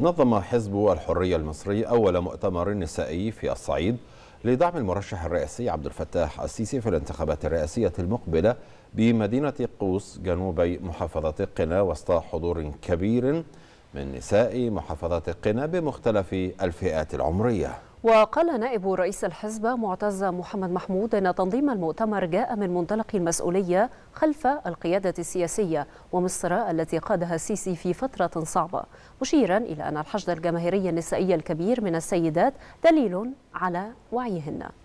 نظم حزب الحرية المصري أول مؤتمر نسائي في الصعيد لدعم المرشح الرئاسي عبد الفتاح السيسي في الانتخابات الرئاسية المقبلة بمدينة قوس جنوبي محافظة قنا وسط حضور كبير من نساء محافظة قنا بمختلف الفئات العمرية وقال نائب رئيس الحزب معتز محمد محمود أن تنظيم المؤتمر جاء من منطلق المسؤولية خلف القيادة السياسية ومصر التي قادها السيسي في فترة صعبة مشيرا إلى أن الحشد الجماهيري النسائي الكبير من السيدات دليل على وعيهن